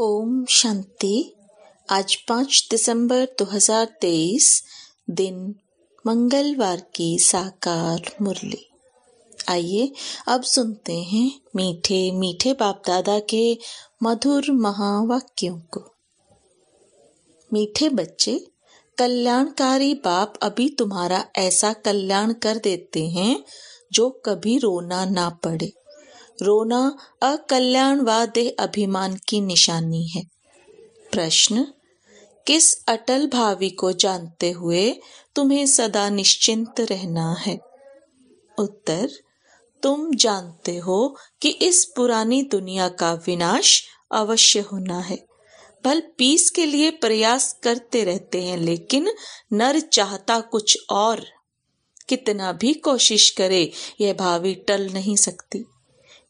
ओम शांति आज पांच दिसंबर 2023 दिन मंगलवार की साकार मुरली आइए अब सुनते हैं मीठे मीठे बाप दादा के मधुर महावाक्यों को मीठे बच्चे कल्याणकारी बाप अभी तुम्हारा ऐसा कल्याण कर देते हैं जो कभी रोना ना पड़े रोना अकल्याण व देह अभिमान की निशानी है प्रश्न किस अटल भावी को जानते हुए तुम्हें सदा निश्चिंत रहना है उत्तर तुम जानते हो कि इस पुरानी दुनिया का विनाश अवश्य होना है पल पीस के लिए प्रयास करते रहते हैं लेकिन नर चाहता कुछ और कितना भी कोशिश करे यह भावी टल नहीं सकती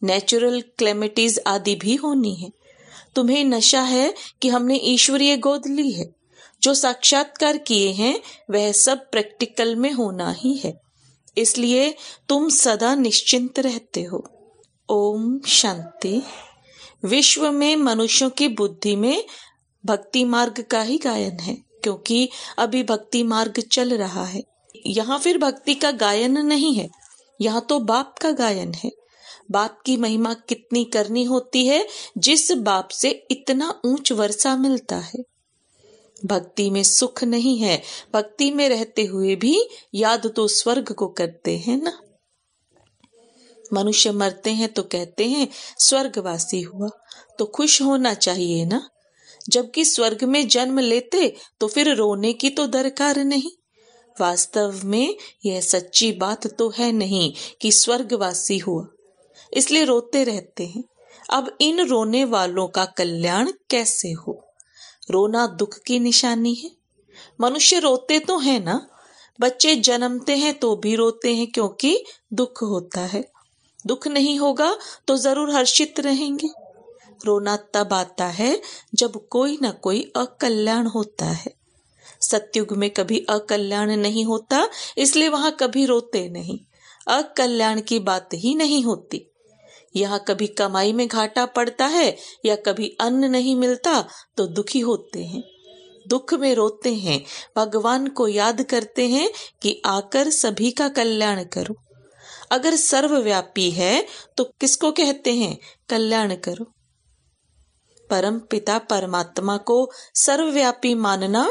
नेचुरल क्लेमिटीज आदि भी होनी है तुम्हें नशा है कि हमने ईश्वरीय गोद ली है जो साक्षात्कार किए हैं वह सब प्रैक्टिकल में होना ही है इसलिए तुम सदा निश्चिंत रहते हो ओम शांति विश्व में मनुष्यों की बुद्धि में भक्ति मार्ग का ही गायन है क्योंकि अभी भक्ति मार्ग चल रहा है यहाँ फिर भक्ति का गायन नहीं है यहाँ तो बाप का गायन है बाप की महिमा कितनी करनी होती है जिस बाप से इतना ऊंच वर्षा मिलता है भक्ति में सुख नहीं है भक्ति में रहते हुए भी याद तो स्वर्ग को करते हैं ना मनुष्य मरते हैं तो कहते हैं स्वर्गवासी हुआ तो खुश होना चाहिए ना जबकि स्वर्ग में जन्म लेते तो फिर रोने की तो दरकार नहीं वास्तव में यह सच्ची बात तो है नहीं कि स्वर्गवासी हुआ इसलिए रोते रहते हैं अब इन रोने वालों का कल्याण कैसे हो रोना दुख की निशानी है मनुष्य रोते तो है ना बच्चे जन्मते हैं तो भी रोते हैं क्योंकि दुख होता है दुख नहीं होगा तो जरूर हर्षित रहेंगे रोना तब आता है जब कोई ना कोई अकल्याण होता है सत्युग में कभी अकल्याण नहीं होता इसलिए वहां कभी रोते नहीं अकल्याण की बात ही नहीं होती यहाँ कभी कमाई में घाटा पड़ता है या कभी अन्न नहीं मिलता तो दुखी होते हैं दुख में रोते हैं भगवान को याद करते हैं कि आकर सभी का कल्याण करो अगर सर्वव्यापी है तो किसको कहते हैं कल्याण करो परम पिता परमात्मा को सर्वव्यापी मानना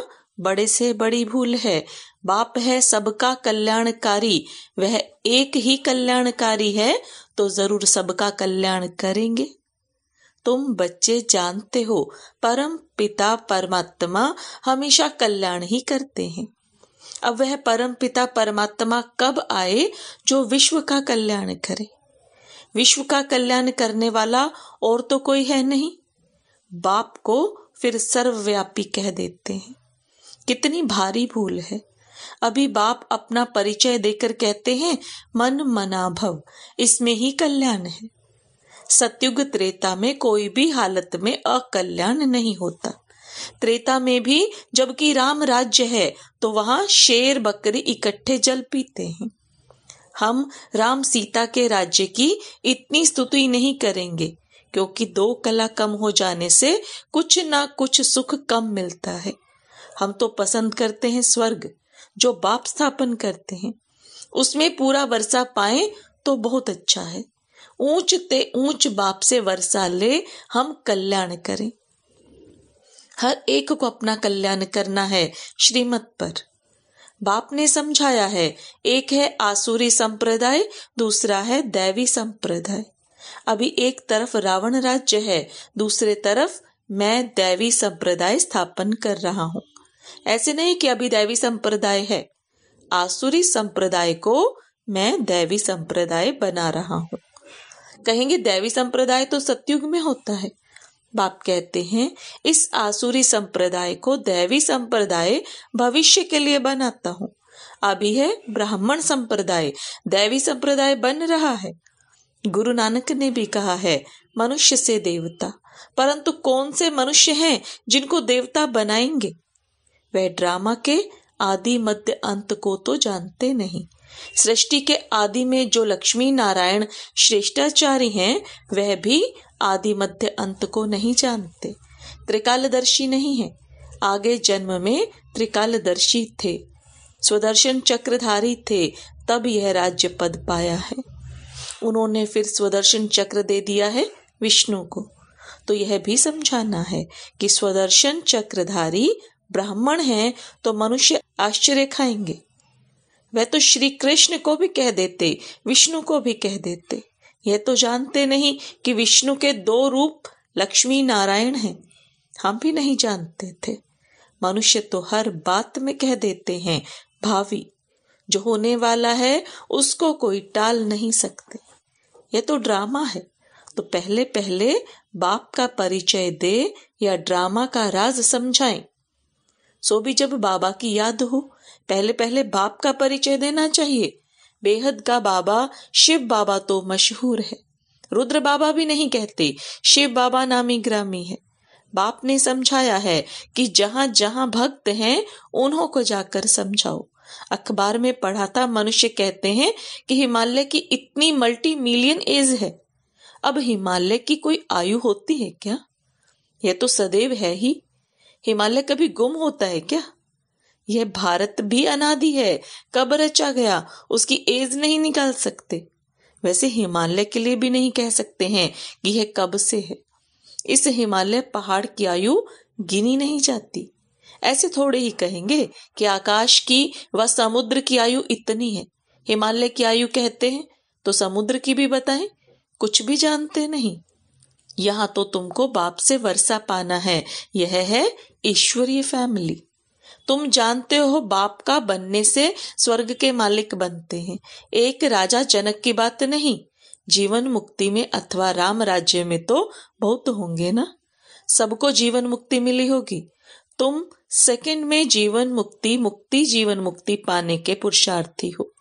बड़े से बड़ी भूल है बाप है सबका कल्याणकारी वह एक ही कल्याणकारी है तो जरूर सबका कल्याण करेंगे तुम बच्चे जानते हो परम पिता परमात्मा हमेशा कल्याण ही करते हैं अब वह परम पिता परमात्मा कब आए जो विश्व का कल्याण करे विश्व का कल्याण करने वाला और तो कोई है नहीं बाप को फिर सर्वव्यापी कह देते हैं कितनी भारी भूल है अभी बाप अपना परिचय देकर कहते हैं मन मनाभव इसमें ही कल्याण है सत्युग त्रेता में कोई भी हालत में अकल्याण नहीं होता त्रेता में भी जबकि राम राज्य है तो वहां शेर बकरी इकट्ठे जल पीते हैं हम राम सीता के राज्य की इतनी स्तुति नहीं करेंगे क्योंकि दो कला कम हो जाने से कुछ ना कुछ सुख कम मिलता है हम तो पसंद करते हैं स्वर्ग जो बाप स्थापन करते हैं उसमें पूरा वर्षा पाए तो बहुत अच्छा है ऊंच ते ऊंच बाप से वर्षा ले हम कल्याण करें हर एक को अपना कल्याण करना है श्रीमत पर बाप ने समझाया है एक है आसुरी संप्रदाय दूसरा है दैवी संप्रदाय अभी एक तरफ रावण राज्य है दूसरे तरफ मैं दैवी संप्रदाय स्थापन कर रहा हूं ऐसे नहीं कि अभी दैवी संप्रदाय है आसुरी संप्रदाय को मैं दैवी संप्रदाय बना रहा हूँ कहेंगे दैवी संप्रदाय तो सत्युग में होता है बाप कहते हैं इस आसुरी संप्रदाय को दैवी संप्रदाय भविष्य के लिए बनाता हूँ अभी है ब्राह्मण संप्रदाय दैवी संप्रदाय बन रहा है गुरु नानक ने भी कहा है मनुष्य से देवता परंतु कौन से मनुष्य हैं जिनको देवता बनाएंगे वह ड्रामा के आदि मध्य अंत को तो जानते नहीं सृष्टि के आदि में जो लक्ष्मी नारायण श्रेष्ठाचारी हैं वह भी आदि मध्य अंत को नहीं जानते त्रिकालदर्शी नहीं है आगे जन्म में त्रिकालदर्शी थे स्वदर्शन चक्रधारी थे तब यह राज्य पद पाया है उन्होंने फिर स्वदर्शन चक्र दे दिया है विष्णु को तो यह भी समझाना है कि स्वदर्शन चक्रधारी ब्राह्मण हैं तो मनुष्य आश्चर्य खाएंगे वह तो श्री कृष्ण को भी कह देते विष्णु को भी कह देते यह तो जानते नहीं कि विष्णु के दो रूप लक्ष्मी नारायण हैं हम भी नहीं जानते थे मनुष्य तो हर बात में कह देते हैं भावी जो होने वाला है उसको कोई टाल नहीं सकते यह तो ड्रामा है तो पहले पहले बाप का परिचय दे या ड्रामा का राज समझाए सो भी जब बाबा की याद हो पहले पहले बाप का परिचय देना चाहिए बेहद का बाबा शिव बाबा तो मशहूर है रुद्र बाबा भी नहीं कहते शिव बाबा नामी ग्रामी है बाप ने समझाया है कि जहां जहां भक्त हैं उन्हों को जाकर समझाओ अखबार में पढ़ा था मनुष्य कहते हैं कि हिमालय की इतनी मल्टी मिलियन एज है अब हिमालय की कोई आयु होती है क्या यह तो सदैव है ही हिमालय कभी गुम होता है क्या यह भारत भी अनादि है कब रचा गया उसकी एज नहीं निकाल सकते वैसे हिमालय के लिए भी नहीं कह सकते हैं कि यह कब से है इस हिमालय पहाड़ की आयु गिनी नहीं जाती ऐसे थोड़े ही कहेंगे कि आकाश की व समुद्र की आयु इतनी है हिमालय की आयु कहते हैं तो समुद्र की भी बताएं कुछ भी जानते नहीं यहां तो तुमको बाप से वर्षा पाना है यह है ईश्वरीय फैमिली तुम जानते हो बाप का बनने से स्वर्ग के मालिक बनते हैं एक राजा जनक की बात नहीं जीवन मुक्ति में अथवा राम राज्य में तो बहुत होंगे ना सबको जीवन मुक्ति मिली होगी तुम सेकंड में जीवन मुक्ति मुक्ति जीवन मुक्ति पाने के पुरुषार्थी हो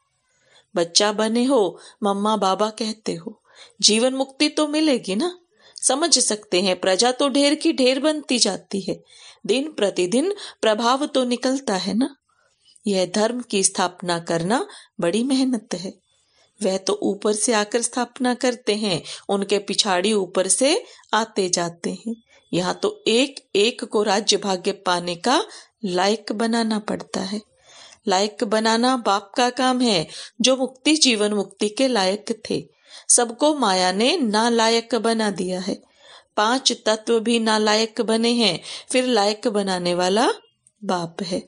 बच्चा बने हो मम्मा बाबा कहते हो जीवन मुक्ति तो मिलेगी ना समझ सकते हैं प्रजा तो ढेर की ढेर बनती जाती है दिन प्रतिदिन प्रभाव तो निकलता है ना यह धर्म की स्थापना करना बड़ी मेहनत है वह तो ऊपर से आकर स्थापना करते हैं उनके पिछाड़ी ऊपर से आते जाते हैं यहाँ तो एक एक को राज्य भाग्य पाने का लायक बनाना पड़ता है लायक बनाना बाप का काम है जो मुक्ति जीवन मुक्ति के लायक थे सबको माया ने नालायक बना दिया है पांच तत्व भी नालायक बने हैं फिर लायक बनाने वाला बाप है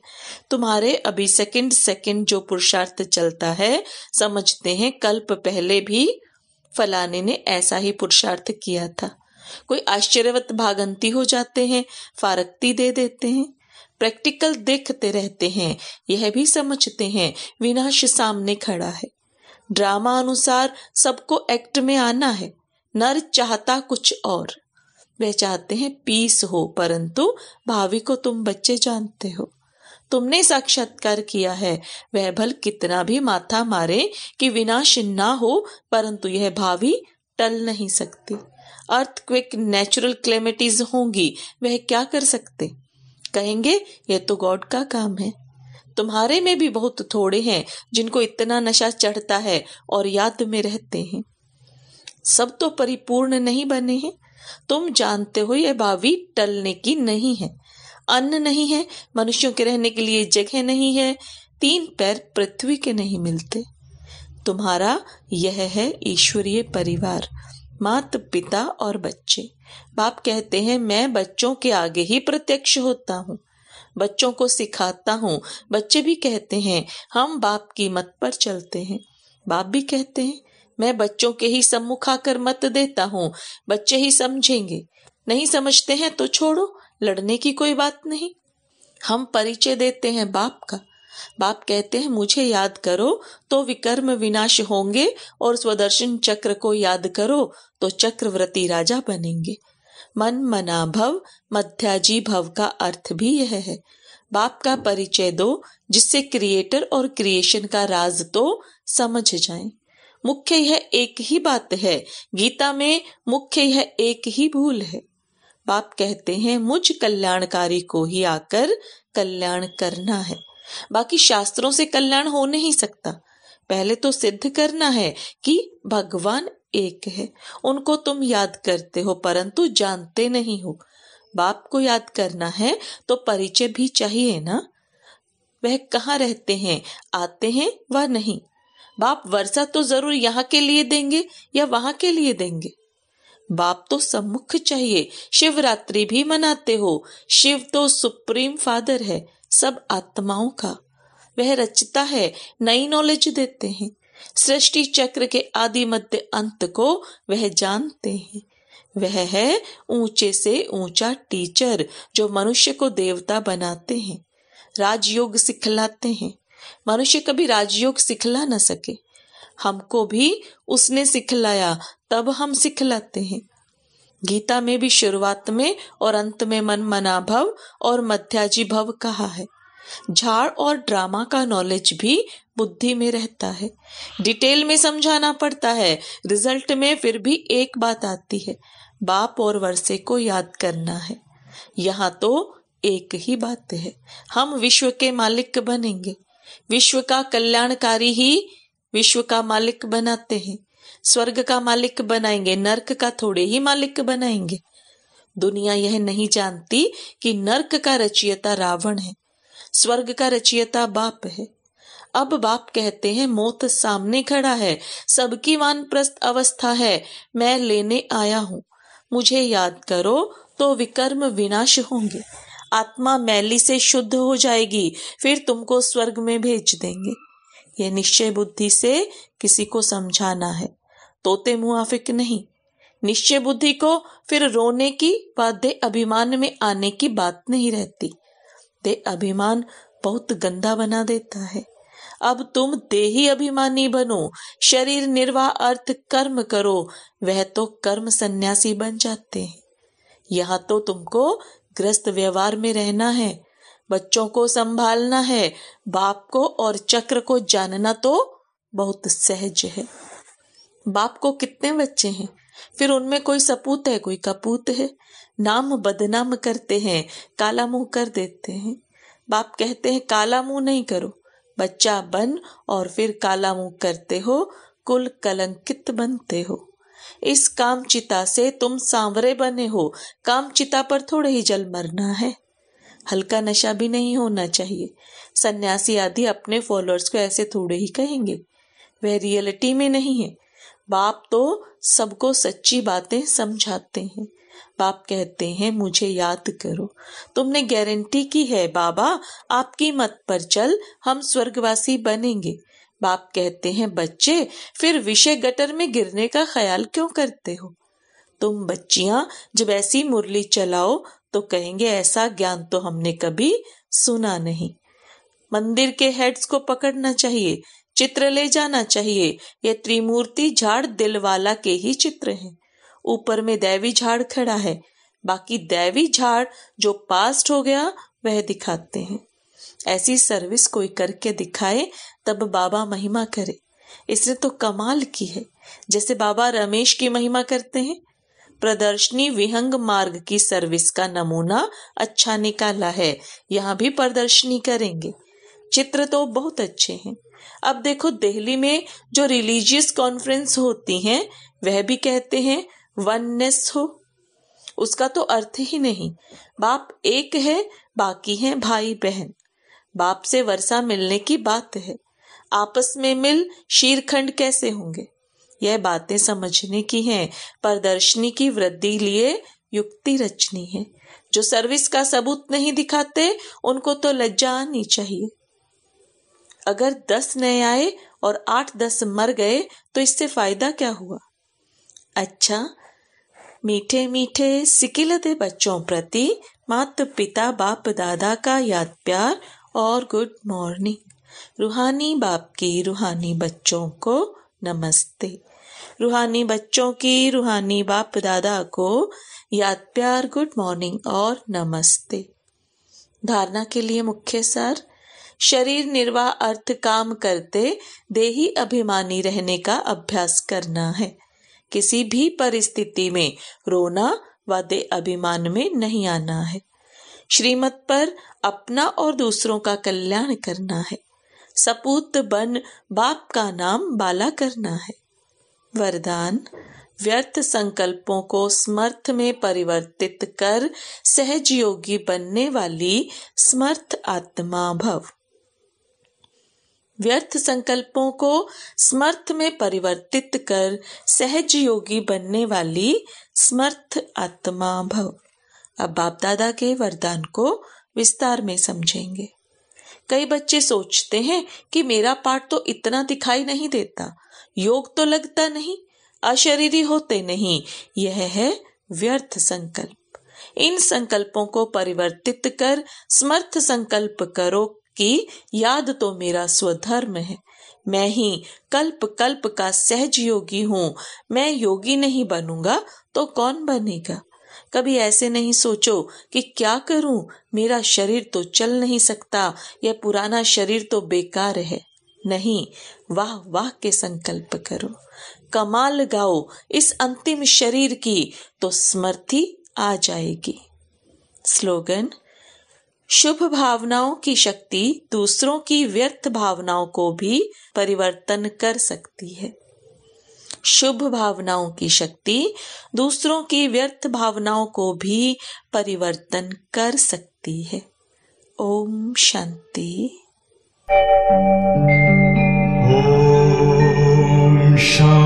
तुम्हारे अभी सेकंड सेकंड जो पुरुषार्थ चलता है समझते हैं कल्प पहले भी फलाने ने ऐसा ही पुरुषार्थ किया था कोई आश्चर्यवत भागंती हो जाते हैं फारकती दे देते हैं प्रैक्टिकल देखते रहते हैं यह भी समझते हैं विनाश सामने खड़ा है ड्रामा अनुसार सबको एक्ट में आना है नर चाहता कुछ और वे चाहते हैं पीस हो परंतु भावी को तुम बच्चे जानते हो तुमने साक्षात्कार किया है वह भल कितना भी माथा मारे कि विनाश ना हो परंतु यह भावी टल नहीं सकती अर्थ क्विक नेचुरल क्लेमिटीज होंगी वह क्या कर सकते कहेंगे यह तो गॉड का काम है तुम्हारे में भी बहुत थोड़े हैं जिनको इतना नशा चढ़ता है और याद में रहते हैं सब तो परिपूर्ण नहीं बने हैं तुम जानते हो यह बावी टलने की नहीं है अन्न नहीं है मनुष्यों के रहने के लिए जगह नहीं है तीन पैर पृथ्वी के नहीं मिलते तुम्हारा यह है ईश्वरीय परिवार मात पिता और बच्चे बाप कहते हैं मैं बच्चों के आगे ही प्रत्यक्ष होता हूँ बच्चों को सिखाता हूँ बच्चे भी कहते हैं हम बाप की मत पर चलते हैं बाप भी कहते हैं मैं बच्चों के ही सम्मुख आकर मत देता हूँ बच्चे ही समझेंगे नहीं समझते हैं तो छोड़ो लड़ने की कोई बात नहीं हम परिचय देते हैं बाप का बाप कहते हैं मुझे याद करो तो विकर्म विनाश होंगे और स्वदर्शन चक्र को याद करो तो चक्रवर्ती राजा बनेंगे मन मना भव मध्याजी भव का अर्थ भी यह है बाप का परिचय दो जिससे क्रिएटर और क्रिएशन का राज तो समझ जाए मुख्य यह एक ही बात है गीता में मुख्य यह एक ही भूल है बाप कहते हैं मुझ कल्याणकारी को ही आकर कल्याण करना है बाकी शास्त्रों से कल्याण हो नहीं सकता पहले तो सिद्ध करना है कि भगवान एक है उनको तुम याद करते हो परंतु जानते नहीं हो बाप को याद करना है तो परिचय भी चाहिए ना वह कहाँ रहते हैं आते हैं व नहीं बाप वर्षा तो जरूर यहाँ के लिए देंगे या वहां के लिए देंगे बाप तो सम्मुख चाहिए शिवरात्रि भी मनाते हो शिव तो सुप्रीम फादर है सब आत्माओं का वह रचता है नई नॉलेज देते हैं सृष्टि चक्र के आदि मध्य अंत को वह जानते हैं वह है ऊंचे से ऊंचा टीचर जो मनुष्य को देवता बनाते हैं राजयोग सिखलाते हैं मनुष्य कभी राजयोग सिखला न सके हमको भी उसने सिखलाया तब हम सिखलाते हैं गीता में भी शुरुआत में और अंत में मन मना भव और मध्याजी भव कहा है झाड़ और ड्रामा का नॉलेज भी बुद्धि में रहता है डिटेल में समझाना पड़ता है रिजल्ट में फिर भी एक बात आती है बाप और वर्षे को याद करना है यहाँ तो एक ही बात है हम विश्व के मालिक बनेंगे विश्व का कल्याणकारी ही विश्व का मालिक बनाते हैं स्वर्ग का मालिक बनाएंगे नरक का थोड़े ही मालिक बनाएंगे दुनिया यह नहीं जानती कि नरक का रचियता रावण है स्वर्ग का रचियता बाप है अब बाप कहते हैं मौत सामने खड़ा है सबकी प्रस्त अवस्था है मैं लेने आया हूँ मुझे याद करो तो विकर्म विनाश होंगे आत्मा मैली से शुद्ध हो जाएगी फिर तुमको स्वर्ग में भेज देंगे यह निश्चय बुद्धि से किसी को समझाना है तोते मुआफिक नहीं निश्चय बुद्धि को फिर रोने की व दे अभिमान में आने की बात नहीं रहती दे अभिमान बहुत गंदा बना देता है अब तुम देही अभिमानी बनो शरीर निर्वाह अर्थ कर्म करो वह तो कर्म सन्यासी बन जाते हैं यहाँ तो तुमको ग्रस्त व्यवहार में रहना है बच्चों को संभालना है बाप को और चक्र को जानना तो बहुत सहज है बाप को कितने बच्चे हैं फिर उनमें कोई सपूत है कोई कपूत है नाम बदनाम करते हैं काला मुंह कर देते हैं बाप कहते हैं काला मुंह नहीं करो बच्चा बन और फिर काला मुंह करते हो कुल कलंकित बनते हो इस कामचिता से तुम सांवरे बने हो कामचिता पर थोड़े ही जल मरना है हल्का नशा भी नहीं होना चाहिए सन्यासी आदि अपने फॉलोअर्स को ऐसे थोड़े ही कहेंगे वह रियलिटी में नहीं है बाप तो सबको सच्ची बातें समझाते हैं बाप कहते हैं मुझे याद करो तुमने गारंटी की है बाबा आपकी मत पर चल हम स्वर्गवासी बनेंगे बाप कहते हैं बच्चे फिर विषय गटर में गिरने का ख्याल क्यों करते हो तुम बच्चियां जब ऐसी मुरली चलाओ तो कहेंगे ऐसा ज्ञान तो हमने कभी सुना नहीं मंदिर के हेड्स को पकड़ना चाहिए चित्र ले जाना चाहिए ये त्रिमूर्ति झाड़ दिल वाला के ही चित्र हैं ऊपर में दैवी झाड़ खड़ा है बाकी दैवी झाड़ जो पास्ट हो गया वह दिखाते हैं ऐसी सर्विस कोई करके दिखाए तब बाबा महिमा करे इसने तो कमाल की है जैसे बाबा रमेश की महिमा करते हैं प्रदर्शनी विहंग मार्ग की सर्विस का नमूना अच्छा निकाला है यहाँ भी प्रदर्शनी करेंगे चित्र तो बहुत अच्छे हैं अब देखो दिल्ली में जो रिलीजियस कॉन्फ्रेंस होती हैं वह भी कहते हैं वननेस हो उसका तो अर्थ ही नहीं बाप एक है बाकी हैं भाई बहन बाप से वर्षा मिलने की बात है आपस में मिल शीरखंड कैसे होंगे यह बातें समझने की हैं पर दर्शनी की वृद्धि लिए युक्ति रचनी है जो सर्विस का सबूत नहीं दिखाते उनको तो लज्जा आनी चाहिए अगर दस नए आए और आठ दस मर गए तो इससे फायदा क्या हुआ अच्छा मीठे मीठे सिकिलते बच्चों प्रति मात पिता बाप दादा का याद प्यार और गुड मॉर्निंग रूहानी बाप की रूहानी बच्चों को नमस्ते रूहानी बच्चों की रूहानी बाप दादा को याद प्यार गुड मॉर्निंग और नमस्ते धारणा के लिए मुख्य सर शरीर निर्वाह अर्थ काम करते देही अभिमानी रहने का अभ्यास करना है किसी भी परिस्थिति में रोना व दे अभिमान में नहीं आना है श्रीमत पर अपना और दूसरों का कल्याण करना है सपूत बन बाप का नाम बाला करना है वरदान व्यर्थ संकल्पों को समर्थ में परिवर्तित कर सहजयोगी बनने वाली समर्थ आत्मा भव व्यर्थ संकल्पों को समर्थ में परिवर्तित कर सहज योगी बनने वाली समर्थ आत्मा भव अब बाप दादा के वरदान को विस्तार में समझेंगे कई बच्चे सोचते हैं कि मेरा पाठ तो इतना दिखाई नहीं देता योग तो लगता नहीं अशरीरी होते नहीं यह है व्यर्थ संकल्प इन संकल्पों को परिवर्तित कर समर्थ संकल्प करो कि याद तो मेरा स्वधर्म है मैं ही कल्प कल्प का सहज योगी हूँ मैं योगी नहीं बनूंगा तो कौन बनेगा कभी ऐसे नहीं सोचो कि क्या करूं मेरा शरीर तो चल नहीं सकता यह पुराना शरीर तो बेकार है नहीं वाह वाह के संकल्प करो कमाल गाओ इस अंतिम शरीर की तो स्मृति आ जाएगी स्लोगन शुभ भावनाओं की शक्ति दूसरों की व्यर्थ भावनाओं को भी परिवर्तन कर सकती है शुभ भावनाओं की शक्ति दूसरों की व्यर्थ भावनाओं को भी परिवर्तन कर सकती है ओम शांति ओम शांति